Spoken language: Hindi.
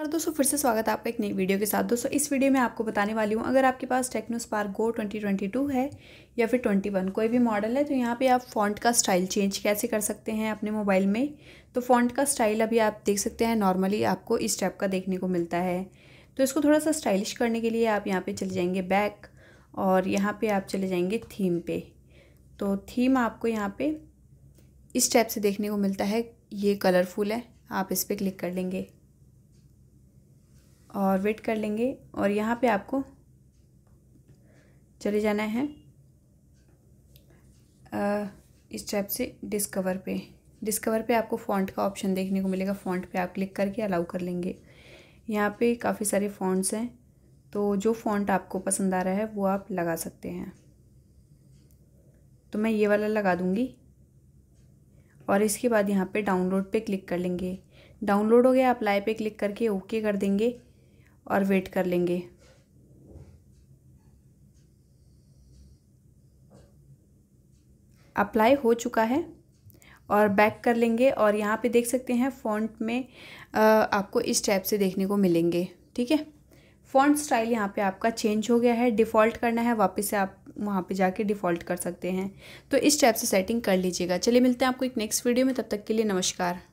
और दोस्तों फिर से स्वागत है आपका एक नई वीडियो के साथ दोस्तों इस वीडियो में आपको बताने वाली हूँ अगर आपके पास टेक्नो स्पार्क गो 2022 है या फिर 21 कोई भी मॉडल है तो यहाँ पे आप फॉन्ट का स्टाइल चेंज कैसे कर सकते हैं अपने मोबाइल में तो फॉन्ट का स्टाइल अभी आप देख सकते हैं नॉर्मली आपको इस टाइप का देखने को मिलता है तो इसको थोड़ा सा स्टाइलिश करने के लिए आप यहाँ पर चले जाएँगे बैक और यहाँ पर आप चले जाएँगे थीम पे तो थीम आपको यहाँ पर इस टाइप से देखने को मिलता है ये कलरफुल है आप इस पर क्लिक कर लेंगे और वेट कर लेंगे और यहाँ पे आपको चले जाना है इस टाइप से डिस्कवर पे डिस्कवर पे आपको फ़ॉन्ट का ऑप्शन देखने को मिलेगा फ़ॉन्ट पे आप क्लिक करके अलाउ कर लेंगे यहाँ पे काफ़ी सारे फ़ॉन्ट्स हैं तो जो फ़ॉन्ट आपको पसंद आ रहा है वो आप लगा सकते हैं तो मैं ये वाला लगा दूँगी और इसके बाद यहाँ पे डाउनलोड पे क्लिक कर लेंगे डाउनलोड हो गया अप्लाई पे क्लिक करके ओके कर देंगे और वेट कर लेंगे अप्लाई हो चुका है और बैक कर लेंगे और यहाँ पे देख सकते हैं फॉन्ट में आपको इस टाइप से देखने को मिलेंगे ठीक है फॉन्ट स्टाइल यहाँ पे आपका चेंज हो गया है डिफ़ॉल्ट करना है वापस से आप वहाँ पे जाके डिफ़ॉल्ट कर सकते हैं तो इस टाइप से सेटिंग कर लीजिएगा चलिए मिलते हैं आपको एक नेक्स्ट वीडियो में तब तक के लिए नमस्कार